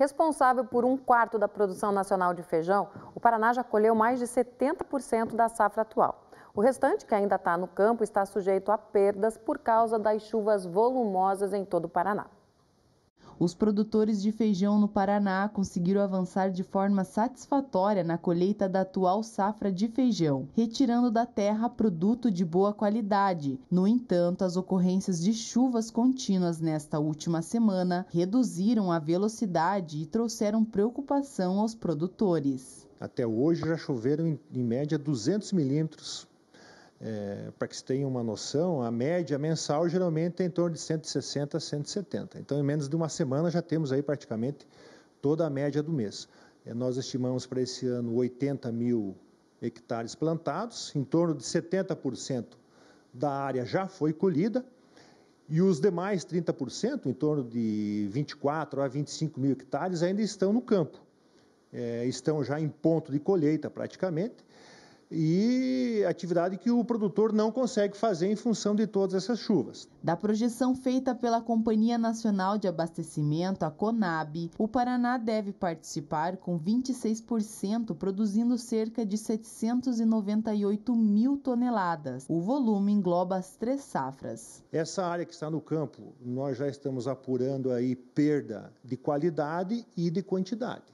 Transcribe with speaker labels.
Speaker 1: Responsável por um quarto da produção nacional de feijão, o Paraná já colheu mais de 70% da safra atual. O restante, que ainda está no campo, está sujeito a perdas por causa das chuvas volumosas em todo o Paraná.
Speaker 2: Os produtores de feijão no Paraná conseguiram avançar de forma satisfatória na colheita da atual safra de feijão, retirando da terra produto de boa qualidade. No entanto, as ocorrências de chuvas contínuas nesta última semana reduziram a
Speaker 3: velocidade e trouxeram preocupação aos produtores. Até hoje já choveram em média 200 milímetros é, para que se tenha uma noção, a média mensal geralmente tem é em torno de 160 a 170. Então, em menos de uma semana já temos aí praticamente toda a média do mês. É, nós estimamos para esse ano 80 mil hectares plantados, em torno de 70% da área já foi colhida, e os demais 30%, em torno de 24 a 25 mil hectares, ainda estão no campo. É, estão já em ponto de colheita praticamente, e atividade, que o produtor não consegue fazer em função de todas essas chuvas.
Speaker 2: Da projeção feita pela Companhia Nacional de Abastecimento, a CONAB, o Paraná deve participar com 26%, produzindo cerca de 798 mil toneladas. O volume engloba as três safras.
Speaker 3: Essa área que está no campo, nós já estamos apurando aí perda de qualidade e de quantidade.